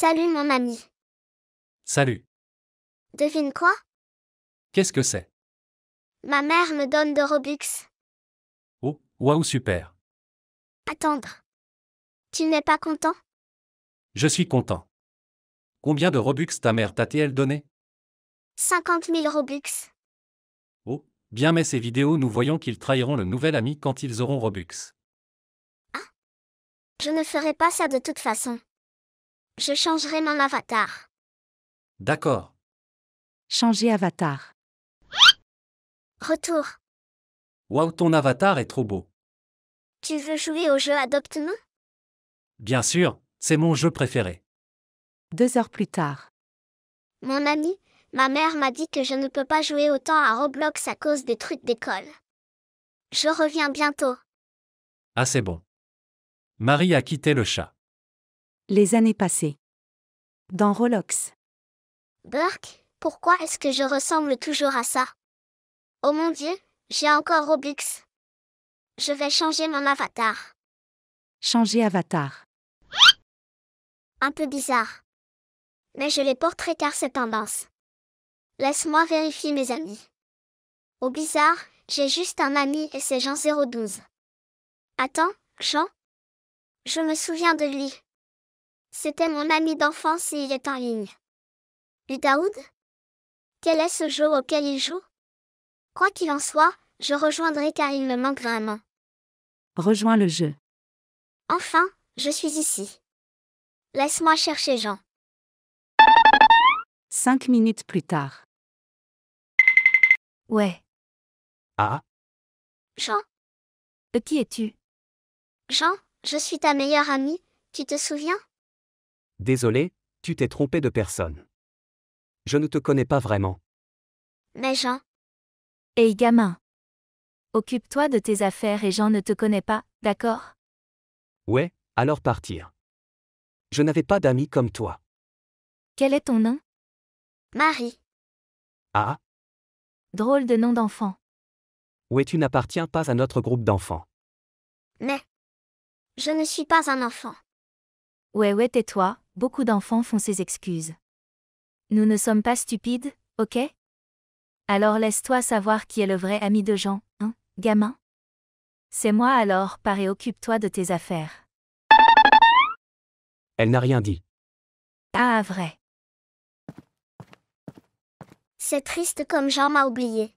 Salut mon ami. Salut. Devine quoi Qu'est-ce que c'est Ma mère me donne de Robux. Oh, waouh super. Attendre. Tu n'es pas content Je suis content. Combien de Robux ta mère t'a-t-elle donné 50 000 Robux. Oh, bien mais ces vidéos nous voyons qu'ils trahiront le nouvel ami quand ils auront Robux. Ah Je ne ferai pas ça de toute façon. Je changerai mon avatar. D'accord. Changer avatar. Retour. Wow, ton avatar est trop beau. Tu veux jouer au jeu adopt nous Bien sûr, c'est mon jeu préféré. Deux heures plus tard. Mon ami, ma mère m'a dit que je ne peux pas jouer autant à Roblox à cause des trucs d'école. Je reviens bientôt. Ah, c'est bon. Marie a quitté le chat. Les années passées. Dans Rolox. Burke, pourquoi est-ce que je ressemble toujours à ça Oh mon dieu, j'ai encore Robux. Je vais changer mon avatar. Changer avatar. Un peu bizarre. Mais je les porterai car c'est tendance. Laisse-moi vérifier mes amis. Au bizarre, j'ai juste un ami et c'est Jean 012. Attends, Jean Je me souviens de lui. C'était mon ami d'enfance et il est en ligne. Ludaoud Quel est ce jeu auquel il joue Quoi qu'il en soit, je rejoindrai car il me manque vraiment. Rejoins le jeu. Enfin, je suis ici. Laisse-moi chercher Jean. Cinq minutes plus tard. Ouais. Ah Jean euh, Qui es-tu Jean, je suis ta meilleure amie, tu te souviens Désolé, tu t'es trompé de personne. Je ne te connais pas vraiment. Mais Jean. Hey gamin. Occupe-toi de tes affaires et Jean ne te connaît pas, d'accord Ouais, alors partir. Je n'avais pas d'amis comme toi. Quel est ton nom Marie. Ah Drôle de nom d'enfant. Ouais, tu n'appartiens pas à notre groupe d'enfants. Mais. Je ne suis pas un enfant. Ouais ouais tais-toi, beaucoup d'enfants font ces excuses. Nous ne sommes pas stupides, ok Alors laisse-toi savoir qui est le vrai ami de Jean, hein, gamin C'est moi alors, et occupe-toi de tes affaires. Elle n'a rien dit. Ah vrai. C'est triste comme Jean m'a oublié.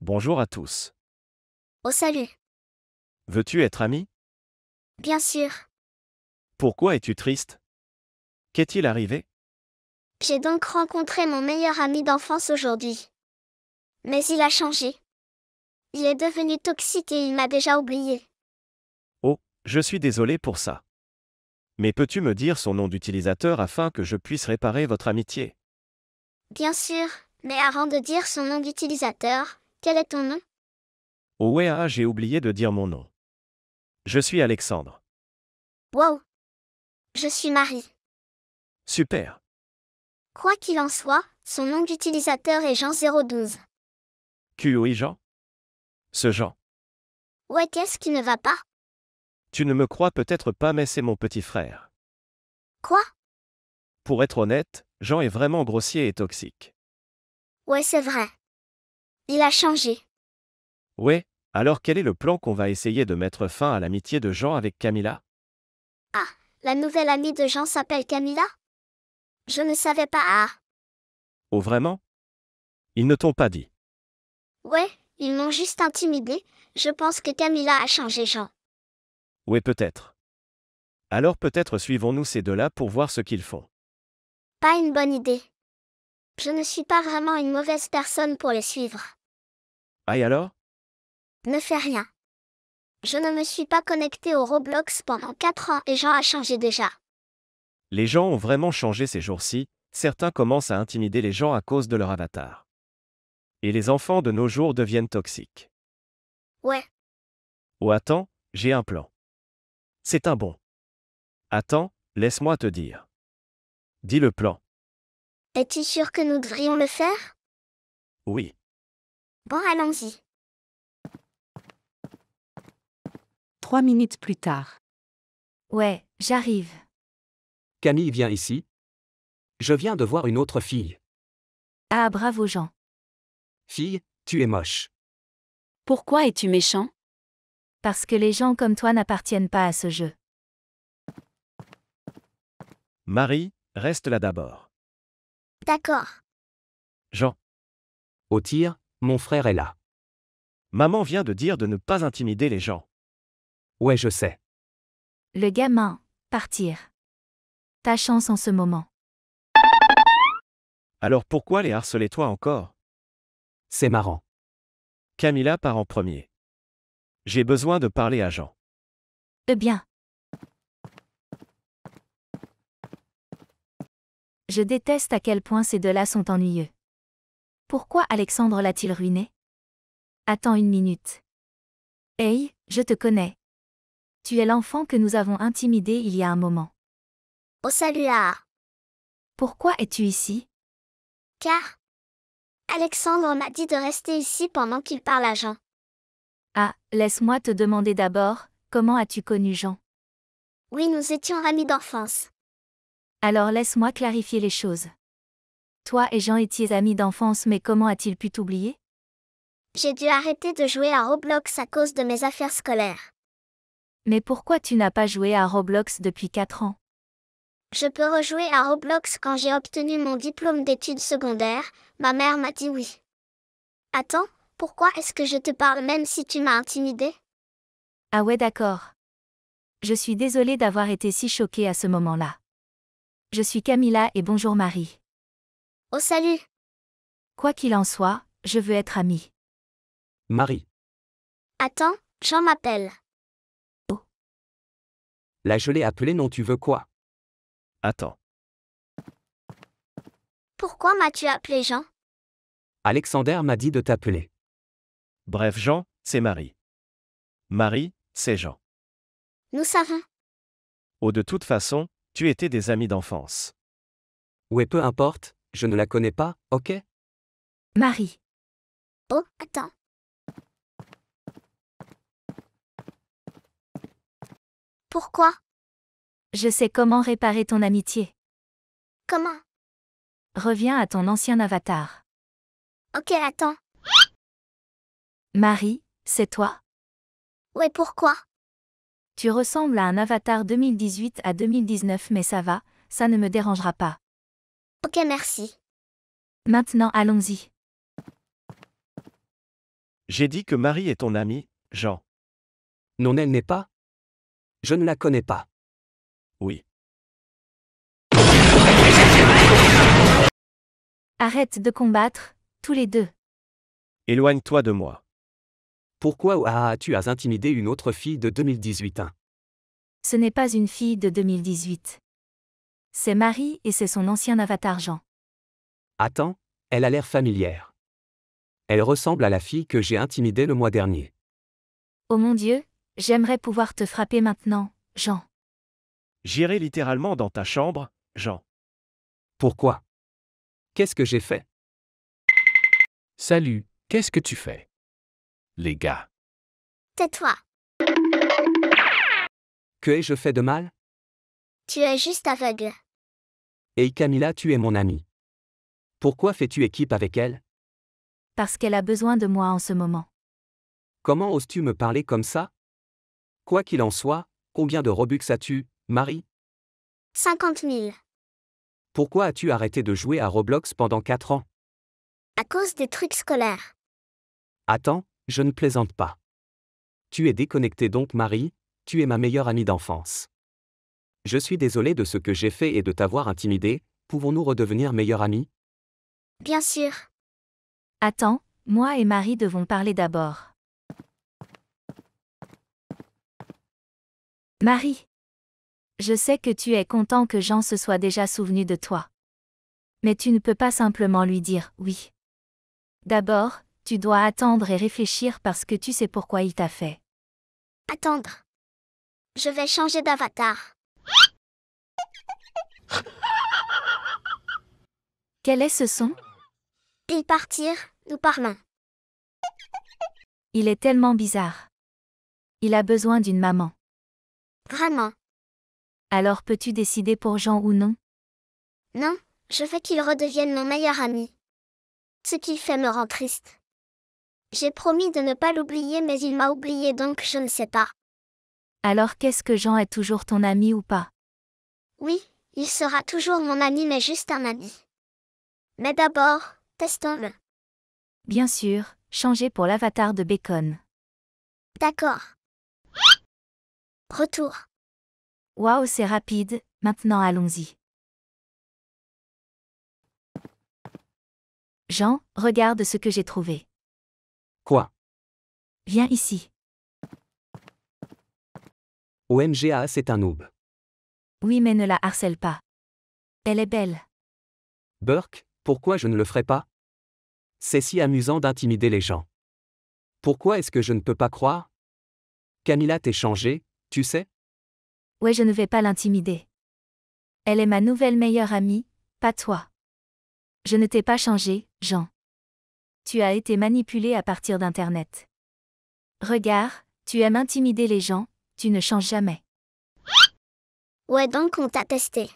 Bonjour à tous. Au oh, salut. Veux-tu être ami Bien sûr. Pourquoi es-tu triste Qu'est-il arrivé J'ai donc rencontré mon meilleur ami d'enfance aujourd'hui. Mais il a changé. Il est devenu toxique et il m'a déjà oublié. Oh, je suis désolé pour ça. Mais peux-tu me dire son nom d'utilisateur afin que je puisse réparer votre amitié Bien sûr, mais avant de dire son nom d'utilisateur, quel est ton nom Oh ouais, j'ai oublié de dire mon nom. Je suis Alexandre. Wow. Je suis Marie. Super. Quoi qu'il en soit, son nom d'utilisateur est Jean012. oui Jean Ce Jean. Ouais, qu'est-ce qui ne va pas Tu ne me crois peut-être pas, mais c'est mon petit frère. Quoi Pour être honnête, Jean est vraiment grossier et toxique. Ouais, c'est vrai. Il a changé. Ouais, alors quel est le plan qu'on va essayer de mettre fin à l'amitié de Jean avec Camilla Ah, la nouvelle amie de Jean s'appelle Camilla Je ne savais pas. Ah. Oh vraiment Ils ne t'ont pas dit. Ouais, ils m'ont juste intimidé. Je pense que Camilla a changé Jean. Ouais peut-être. Alors peut-être suivons-nous ces deux-là pour voir ce qu'ils font. Pas une bonne idée. Je ne suis pas vraiment une mauvaise personne pour les suivre. Ah alors ne fais rien. Je ne me suis pas connecté au Roblox pendant 4 ans et Jean a changé déjà. Les gens ont vraiment changé ces jours-ci, certains commencent à intimider les gens à cause de leur avatar. Et les enfants de nos jours deviennent toxiques. Ouais. Oh attends, j'ai un plan. C'est un bon. Attends, laisse-moi te dire. Dis le plan. Es-tu sûr que nous devrions le faire Oui. Bon, allons-y. trois minutes plus tard. Ouais, j'arrive. Camille vient ici. Je viens de voir une autre fille. Ah bravo Jean. Fille, tu es moche. Pourquoi es-tu méchant Parce que les gens comme toi n'appartiennent pas à ce jeu. Marie, reste là d'abord. D'accord. Jean. Au tir, mon frère est là. Maman vient de dire de ne pas intimider les gens. Ouais, je sais. Le gamin, partir. Ta chance en ce moment. Alors pourquoi les harceler toi encore C'est marrant. Camilla part en premier. J'ai besoin de parler à Jean. Eh bien. Je déteste à quel point ces deux-là sont ennuyeux. Pourquoi Alexandre l'a-t-il ruiné Attends une minute. Hey, je te connais, tu es l'enfant que nous avons intimidé il y a un moment. salut à. Pourquoi es-tu ici Car Alexandre m'a dit de rester ici pendant qu'il parle à Jean. Ah, laisse-moi te demander d'abord, comment as-tu connu Jean Oui, nous étions amis d'enfance. Alors laisse-moi clarifier les choses. Toi et Jean étiez amis d'enfance, mais comment a-t-il pu t'oublier J'ai dû arrêter de jouer à Roblox à cause de mes affaires scolaires. Mais pourquoi tu n'as pas joué à Roblox depuis 4 ans Je peux rejouer à Roblox quand j'ai obtenu mon diplôme d'études secondaires, ma mère m'a dit oui. Attends, pourquoi est-ce que je te parle même si tu m'as intimidé Ah ouais d'accord. Je suis désolée d'avoir été si choquée à ce moment-là. Je suis Camilla et bonjour Marie. Oh salut Quoi qu'il en soit, je veux être amie. Marie. Attends, Jean m'appelle. Là je l'ai appelé non tu veux quoi Attends. Pourquoi m'as-tu appelé Jean Alexander m'a dit de t'appeler. Bref Jean, c'est Marie. Marie, c'est Jean. Nous savons. Oh de toute façon, tu étais des amis d'enfance. Ouais peu importe, je ne la connais pas, ok Marie. Oh, attends, Pourquoi Je sais comment réparer ton amitié. Comment Reviens à ton ancien avatar. Ok, attends. Marie, c'est toi Ouais, pourquoi Tu ressembles à un avatar 2018 à 2019, mais ça va, ça ne me dérangera pas. Ok, merci. Maintenant, allons-y. J'ai dit que Marie est ton amie, Jean. Non, elle n'est pas. Je ne la connais pas. Oui. Arrête de combattre, tous les deux. Éloigne-toi de moi. Pourquoi as ah, tu as intimidé une autre fille de 2018 Ce n'est pas une fille de 2018. C'est Marie et c'est son ancien avatar Jean. Attends, elle a l'air familière. Elle ressemble à la fille que j'ai intimidée le mois dernier. Oh mon Dieu, J'aimerais pouvoir te frapper maintenant, Jean. J'irai littéralement dans ta chambre, Jean. Pourquoi Qu'est-ce que j'ai fait Salut, qu'est-ce que tu fais Les gars. Tais-toi. Que ai-je fait de mal Tu es juste aveugle. Et Camilla, tu es mon amie. Pourquoi fais-tu équipe avec elle Parce qu'elle a besoin de moi en ce moment. Comment oses-tu me parler comme ça Quoi qu'il en soit, combien de Robux as-tu, Marie 50 000. Pourquoi as-tu arrêté de jouer à Roblox pendant 4 ans À cause des trucs scolaires. Attends, je ne plaisante pas. Tu es déconnectée donc Marie, tu es ma meilleure amie d'enfance. Je suis désolé de ce que j'ai fait et de t'avoir intimidée, pouvons-nous redevenir meilleures amies Bien sûr. Attends, moi et Marie devons parler d'abord. Marie. Je sais que tu es content que Jean se soit déjà souvenu de toi. Mais tu ne peux pas simplement lui dire oui. D'abord, tu dois attendre et réfléchir parce que tu sais pourquoi il t'a fait. Attendre. Je vais changer d'avatar. Quel est ce son Il partir, nous parlons. Il est tellement bizarre. Il a besoin d'une maman. Vraiment. Alors peux-tu décider pour Jean ou non Non, je veux qu'il redevienne mon meilleur ami. Ce qu'il fait me rend triste. J'ai promis de ne pas l'oublier mais il m'a oublié donc je ne sais pas. Alors qu'est-ce que Jean est toujours ton ami ou pas Oui, il sera toujours mon ami mais juste un ami. Mais d'abord, testons-le. Bien sûr, changez pour l'avatar de Bacon. D'accord. Retour. Waouh, c'est rapide, maintenant allons-y. Jean, regarde ce que j'ai trouvé. Quoi Viens ici. OMGA, c'est un noob. Oui, mais ne la harcèle pas. Elle est belle. Burke, pourquoi je ne le ferai pas C'est si amusant d'intimider les gens. Pourquoi est-ce que je ne peux pas croire Camilla t'est changée, tu sais Ouais, je ne vais pas l'intimider. Elle est ma nouvelle meilleure amie, pas toi. Je ne t'ai pas changé, Jean. Tu as été manipulé à partir d'Internet. Regarde, tu aimes intimider les gens, tu ne changes jamais. Ouais, donc on t'a testé.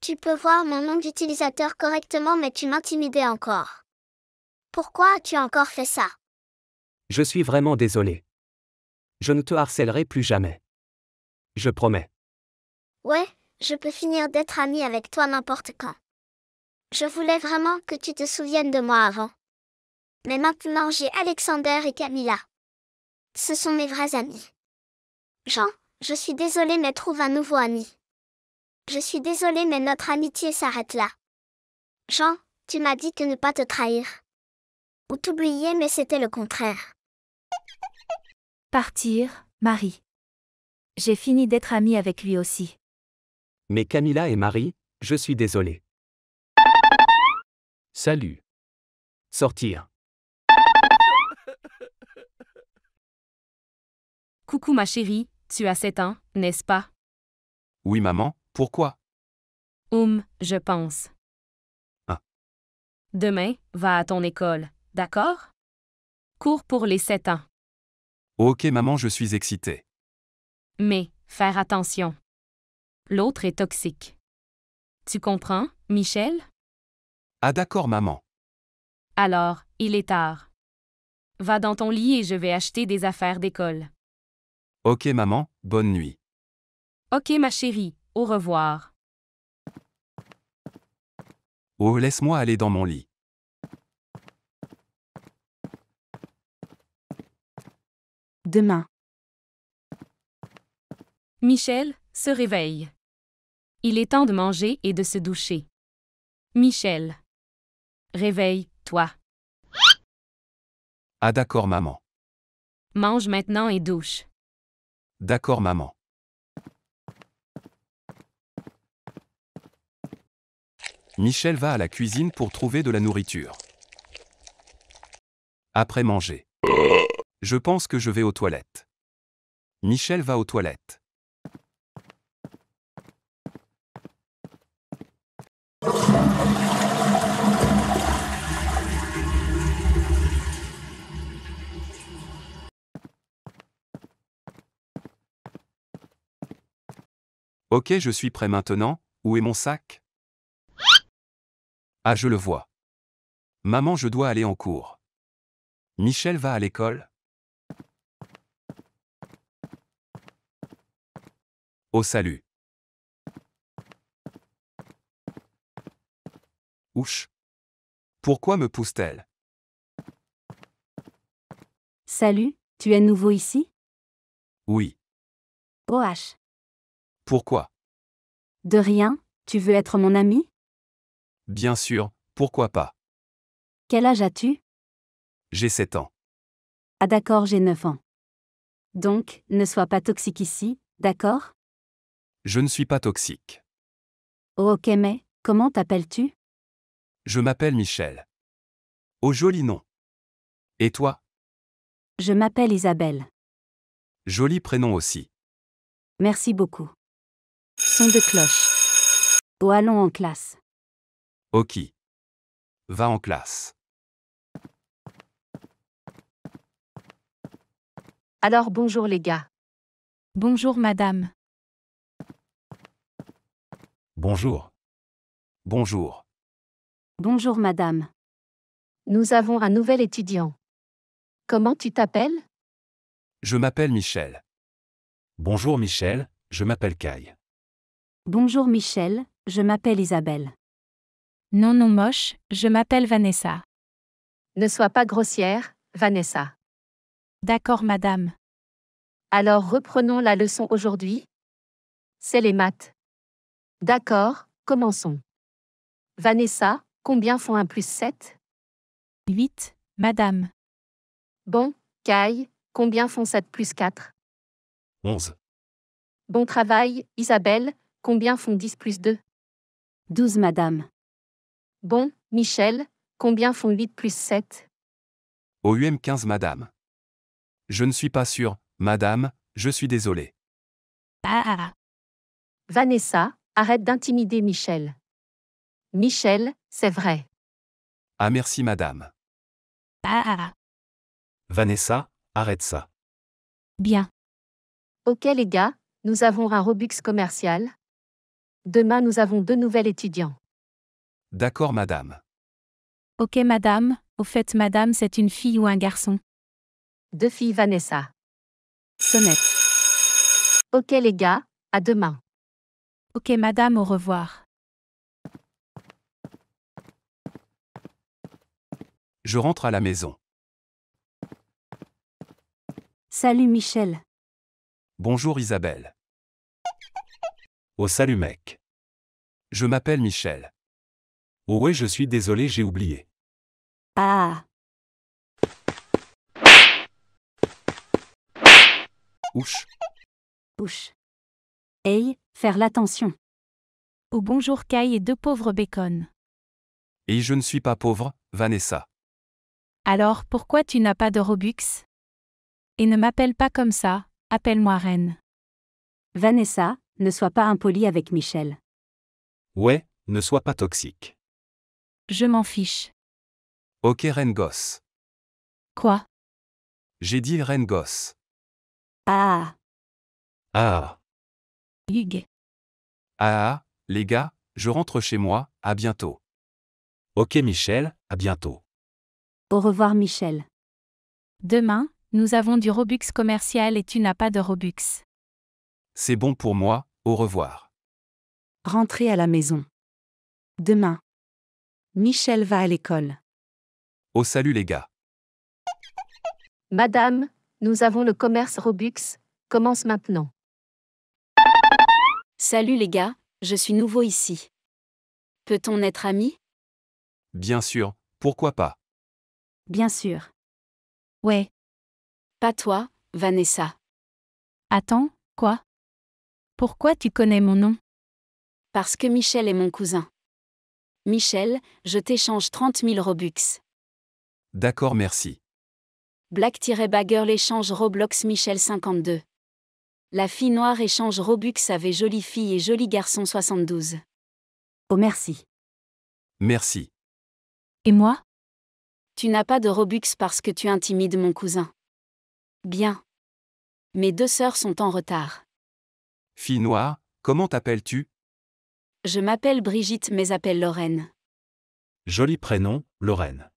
Tu peux voir mon nom d'utilisateur correctement, mais tu m'intimidais encore. Pourquoi as-tu encore fait ça Je suis vraiment désolé. Je ne te harcèlerai plus jamais. Je promets. Ouais, je peux finir d'être amie avec toi n'importe quand. Je voulais vraiment que tu te souviennes de moi avant. Mais maintenant j'ai Alexander et Camilla. Ce sont mes vrais amis. Jean, je suis désolée mais trouve un nouveau ami. Je suis désolée mais notre amitié s'arrête là. Jean, tu m'as dit que ne pas te trahir. Ou t'oublier mais c'était le contraire. Partir, Marie. J'ai fini d'être amie avec lui aussi. Mais Camilla et Marie, je suis désolée. Salut. Sortir. Coucou ma chérie, tu as 7 ans, n'est-ce pas? Oui maman, pourquoi? Oum, je pense. Ah. Demain, va à ton école, d'accord? Cours pour les 7 ans. Ok maman, je suis excitée. Mais, faire attention. L'autre est toxique. Tu comprends, Michel? Ah d'accord maman. Alors, il est tard. Va dans ton lit et je vais acheter des affaires d'école. Ok maman, bonne nuit. Ok ma chérie, au revoir. Oh, laisse-moi aller dans mon lit. demain. Michel se réveille. Il est temps de manger et de se doucher. Michel. Réveille-toi. Ah d'accord maman. Mange maintenant et douche. D'accord maman. Michel va à la cuisine pour trouver de la nourriture. Après manger. Je pense que je vais aux toilettes. Michel va aux toilettes. Ok, je suis prêt maintenant. Où est mon sac Ah, je le vois. Maman, je dois aller en cours. Michel va à l'école. Au salut. Ouch. Pourquoi me pousse-t-elle Salut, tu es nouveau ici Oui. OH. Pourquoi De rien, tu veux être mon ami Bien sûr, pourquoi pas Quel âge as-tu J'ai 7 ans. Ah d'accord, j'ai 9 ans. Donc, ne sois pas toxique ici, d'accord je ne suis pas toxique. Oh, ok, mais comment t'appelles-tu Je m'appelle Michel. Oh joli nom. Et toi Je m'appelle Isabelle. Joli prénom aussi. Merci beaucoup. Son de cloche. Oh allons en classe. Ok. Va en classe. Alors bonjour les gars. Bonjour madame. Bonjour. Bonjour. Bonjour madame. Nous avons un nouvel étudiant. Comment tu t'appelles Je m'appelle Michel. Bonjour Michel, je m'appelle Kai. Bonjour Michel, je m'appelle Isabelle. Non non moche, je m'appelle Vanessa. Ne sois pas grossière, Vanessa. D'accord madame. Alors reprenons la leçon aujourd'hui. C'est les maths. D'accord, commençons. Vanessa, combien font 1 plus 7 8, madame. Bon, Kai, combien font 7 plus 4 11. Bon travail, Isabelle, combien font 10 plus 2 12, madame. Bon, Michel, combien font 8 plus 7 OUM 15, madame. Je ne suis pas sûre, madame, je suis désolé. Ah, ah, ah. Vanessa, Arrête d'intimider Michel. Michel, c'est vrai. Ah merci madame. Ah. Vanessa, arrête ça. Bien. Ok les gars, nous avons un Robux commercial. Demain nous avons deux nouvelles étudiants. D'accord madame. Ok madame, au fait madame c'est une fille ou un garçon. Deux filles Vanessa. Sonnette. Ok les gars, à demain. Ok madame, au revoir. Je rentre à la maison. Salut Michel. Bonjour Isabelle. Oh salut mec. Je m'appelle Michel. Oh ouais, je suis désolé, j'ai oublié. Ah. Ouch faire l'attention. Au bonjour Kai et deux pauvres bacon. Et je ne suis pas pauvre, Vanessa. Alors pourquoi tu n'as pas de Robux Et ne m'appelle pas comme ça, appelle-moi Reine. Vanessa, ne sois pas impolie avec Michel. Ouais, ne sois pas toxique. Je m'en fiche. Ok Reine gosse. Quoi J'ai dit Reine gosse. Ah. Ah. Ah ah, les gars, je rentre chez moi, à bientôt. Ok Michel, à bientôt. Au revoir Michel. Demain, nous avons du Robux commercial et tu n'as pas de Robux. C'est bon pour moi, au revoir. Rentrez à la maison. Demain. Michel va à l'école. Au oh, salut les gars. Madame, nous avons le commerce Robux, commence maintenant. Salut les gars, je suis nouveau ici. Peut-on être ami Bien sûr, pourquoi pas Bien sûr. Ouais. Pas toi, Vanessa. Attends, quoi Pourquoi tu connais mon nom Parce que Michel est mon cousin. Michel, je t'échange 30 000 Robux. D'accord, merci. Black-Bagger l'échange Roblox Michel 52. La fille noire échange Robux avec jolie fille et joli garçon 72. Oh merci. Merci. Et moi Tu n'as pas de Robux parce que tu intimides mon cousin. Bien. Mes deux sœurs sont en retard. Fille noire, comment t'appelles-tu Je m'appelle Brigitte mais appelle Lorraine. Joli prénom, Lorraine.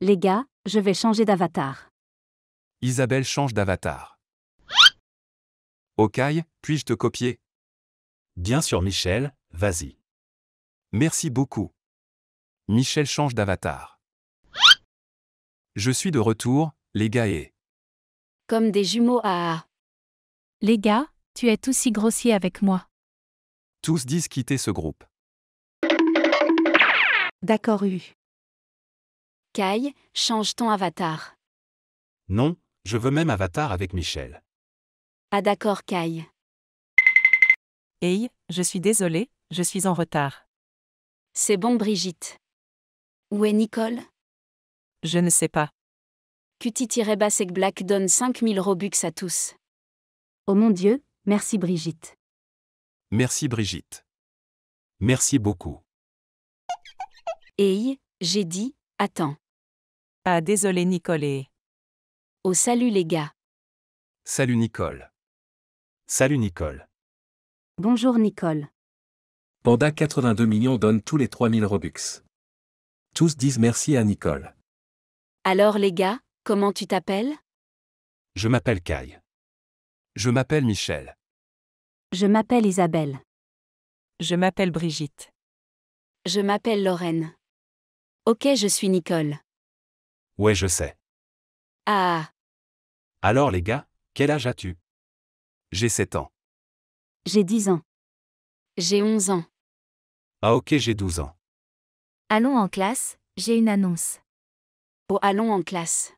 Les gars, je vais changer d'avatar. Isabelle change d'avatar. Ok, puis-je te copier Bien sûr Michel, vas-y. Merci beaucoup. Michel change d'avatar. Je suis de retour, les gars et... Comme des jumeaux à... Ah, ah. Les gars, tu es aussi si grossier avec moi. Tous disent quitter ce groupe. D'accord U. Kai, change ton avatar. Non, je veux même avatar avec Michel. Ah d'accord Kai. Hey, je suis désolée, je suis en retard. C'est bon Brigitte. Où est Nicole Je ne sais pas. Cutie-Basek Black donne 5000 Robux à tous. Oh mon Dieu, merci Brigitte. Merci Brigitte. Merci beaucoup. Hey, j'ai dit, attends. Ah désolé Nicole. et- Au oh, salut les gars. Salut Nicole. Salut Nicole. Bonjour Nicole. Panda 82 millions donne tous les 3000 Robux. Tous disent merci à Nicole. Alors les gars, comment tu t'appelles Je m'appelle Kai. Je m'appelle Michel. Je m'appelle Isabelle. Je m'appelle Brigitte. Je m'appelle Lorraine. Ok, je suis Nicole. Ouais, je sais. Ah. Alors les gars, quel âge as-tu j'ai 7 ans. J'ai 10 ans. J'ai 11 ans. Ah ok, j'ai 12 ans. Allons en classe, j'ai une annonce. Oh, allons en classe.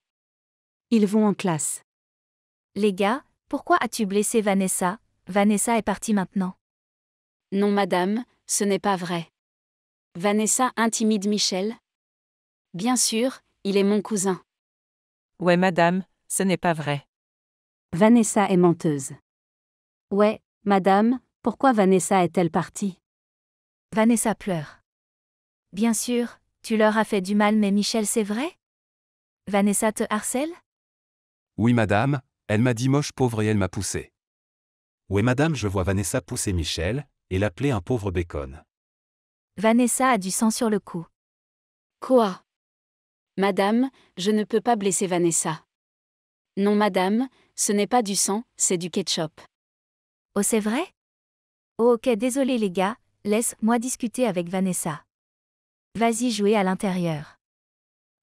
Ils vont en classe. Les gars, pourquoi as-tu blessé Vanessa Vanessa est partie maintenant. Non, madame, ce n'est pas vrai. Vanessa intimide Michel. Bien sûr, il est mon cousin. Ouais, madame, ce n'est pas vrai. Vanessa est menteuse. Ouais, madame, pourquoi Vanessa est-elle partie Vanessa pleure. Bien sûr, tu leur as fait du mal, mais Michel, c'est vrai Vanessa te harcèle Oui, madame, elle m'a dit moche pauvre et elle m'a poussé. Ouais, madame, je vois Vanessa pousser Michel et l'appeler un pauvre bacon. Vanessa a du sang sur le cou. Quoi Madame, je ne peux pas blesser Vanessa. Non, madame, ce n'est pas du sang, c'est du ketchup. Oh c'est vrai oh, ok désolé les gars, laisse-moi discuter avec Vanessa. Vas-y jouer à l'intérieur.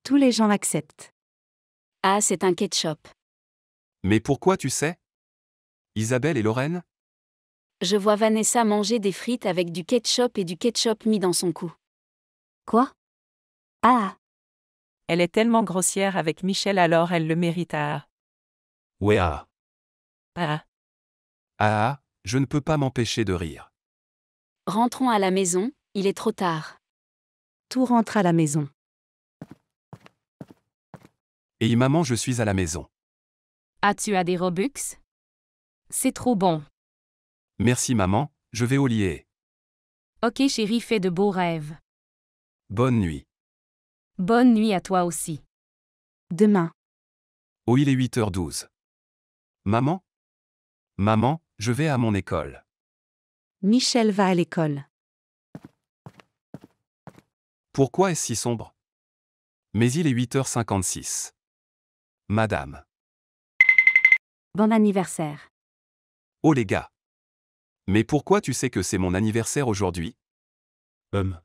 Tous les gens acceptent. Ah c'est un ketchup. Mais pourquoi tu sais Isabelle et Lorraine Je vois Vanessa manger des frites avec du ketchup et du ketchup mis dans son cou. Quoi Ah Elle est tellement grossière avec Michel alors elle le mérite à... Ouais Ah. ah. Ah, ah, je ne peux pas m'empêcher de rire. Rentrons à la maison, il est trop tard. Tout rentre à la maison. Et maman, je suis à la maison. as tu as des Robux C'est trop bon. Merci maman, je vais au lier. Ok chérie, fais de beaux rêves. Bonne nuit. Bonne nuit à toi aussi. Demain. Oh, il est 8h12. Maman Maman, je vais à mon école. Michel va à l'école. Pourquoi est-ce si sombre Mais il est 8h56. Madame. Bon anniversaire. Oh les gars. Mais pourquoi tu sais que c'est mon anniversaire aujourd'hui Hum.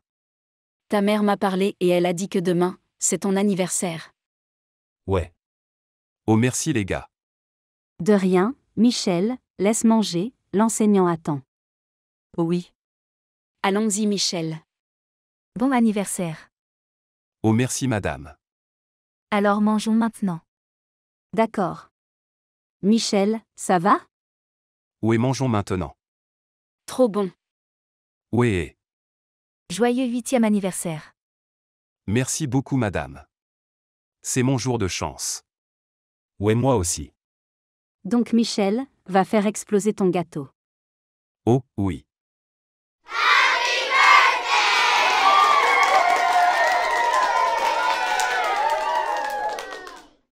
Ta mère m'a parlé et elle a dit que demain, c'est ton anniversaire. Ouais. Oh merci les gars. De rien, Michel, Laisse manger, l'enseignant attend. oui. Allons-y, Michel. Bon anniversaire. Oh merci, madame. Alors mangeons maintenant. D'accord. Michel, ça va Oui, mangeons maintenant. Trop bon. Oui. Joyeux huitième anniversaire. Merci beaucoup, madame. C'est mon jour de chance. Oui, moi aussi. Donc, Michel, va faire exploser ton gâteau. Oh oui.